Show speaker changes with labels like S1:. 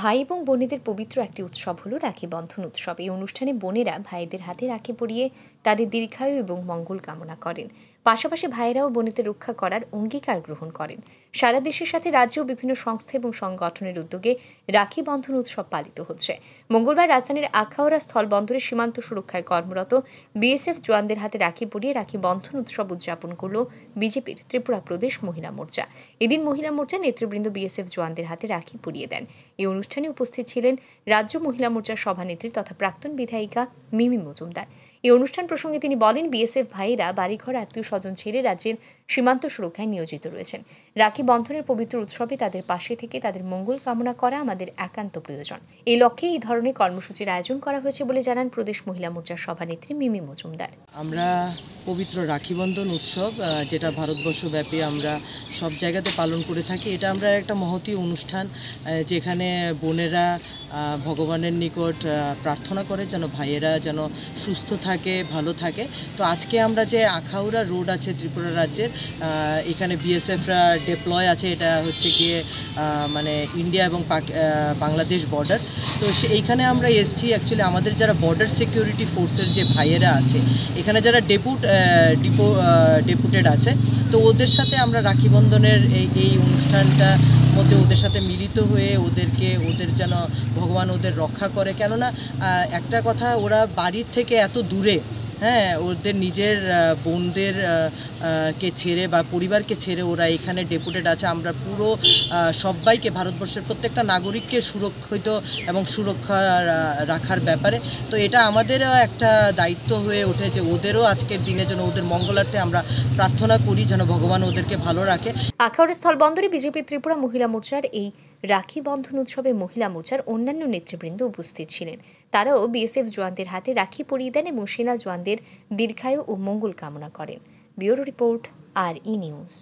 S1: ভাই এবং বোনেদের পবিত্র একটি উৎসব হলো রাখি বন্ধন উৎসব এই অনুষ্ঠানে বোনেরা ভাইদের হাতে রাখি পরিয়ে তাদের দীর্ঘায়ু এবং মঙ্গল কামনা করেন পাশাপাশি ভাইয়েরাও বনিতে রক্ষা করার অঙ্গীকার গ্রহণ করেন সারা দেশের সাথে রাজ্যেও বিভিন্ন সংস্থা এবং সংগঠনের উদ্যোগে রাখি বন্ধন উৎসব পালিত হচ্ছে মঙ্গলবার রাজধানীর আখাউড়া স্থল বন্দরের সীমান্ত সুরক্ষায় কর্মরত বিএসএফ জওয়ানদের হাতে রাখি পরিয়ে রাখি বন্ধন উৎসব উদযাপন করল বিজেপির ত্রিপুরা প্রদেশ মহিলা মোর্চা এদিন মহিলা মোর্চা নেতৃবৃন্দ বিএসএফ জওয়ানদের হাতে রাখি পরিয়ে দেন এই অনুষ্ঠানে উপস্থিত ছিলেন রাজ্য মহিলা মোর্চার সভানেত্রী তথা প্রাক্তন বিধায়িকা মিমি মজুমদার এই অনুষ্ঠান প্রসঙ্গে তিনি বলেন বিএসএফ ভাইয়েরা বাড়িঘর আত্মীয় স্বজন ছেড়ে রাজ্যের সীমান্ত সুরক্ষায় নিয়োজিত রয়েছেন রাখি বন্ধনের পবিত্র উৎসবে তাদের পাশে থেকে তাদের মঙ্গল কামনা করা আমাদের একান্ত প্রয়োজন এই লক্ষ্যে এই ধরনের কর্মসূচির আয়োজন করা হয়েছে বলে জানান প্রদেশ মহিলা মোর্চার সভানেত্রী মিমি মজুমদার
S2: আমরা পবিত্র রাখি বন্ধন উৎসব যেটা ভারতবর্ষব্যাপী আমরা সব জায়গাতে পালন করে থাকি এটা আমরা একটা মহতি অনুষ্ঠান যেখানে বোনেরা ভগবানের নিকট প্রার্থনা করে যেন ভাইয়েরা যেন সুস্থ থাকে ভালো থাকে তো আজকে আমরা যে আখাউড়া রোড বোর্ড আছে ত্রিপুরা রাজ্যের এখানে বিএসএফরা ডিপ্লয় আছে এটা হচ্ছে গিয়ে মানে ইন্ডিয়া এবং বাংলাদেশ বর্ডার তো এইখানে আমরা এসছি অ্যাকচুয়ালি আমাদের যারা বর্ডার সিকিউরিটি ফোর্সের যে ভাইয়েরা আছে এখানে যারা ডেপুট ডিপো ডেপুটেড আছে তো ওদের সাথে আমরা রাখি বন্ধনের এই এই অনুষ্ঠানটা মধ্যে ওদের সাথে মিলিত হয়ে ওদেরকে ওদের যেন ভগবান ওদের রক্ষা করে কেননা একটা কথা ওরা বাড়ির থেকে এত দূরে হ্যাঁ ওদের নিজের বোনদের কে ছেড়ে বা পরিবারকে ছেড়ে ওরা এখানে ডেপুটেড আছে আমরা পুরো সবাইকে ভারতবর্ষের প্রত্যেকটা নাগরিককে সুরক্ষিত এবং সুরক্ষা রাখার ব্যাপারে তো এটা আমাদেরও একটা দায়িত্ব হয়ে ওঠে যে ওদেরও আজকের দিনে যেন ওদের মঙ্গলার্থে আমরা প্রার্থনা করি যেন ভগবান ওদেরকে ভালো রাখে আখাউরের স্থল বন্দরে বিজেপি ত্রিপুরা মহিলা মোর্চার এই রাখি বন্ধন উৎসবে
S1: মহিলা মোর্চার অন্যান্য নেতৃবৃন্দ উপস্থিত ছিলেন তারাও বিএসএফ জওয়ানদের হাতে রাখি পরিয়ে দেন এবং সেনা জওয়ানদের দীর্ঘায়ু ও মঙ্গল কামনা করেন ব্যুরো রিপোর্ট আর ই নিউজ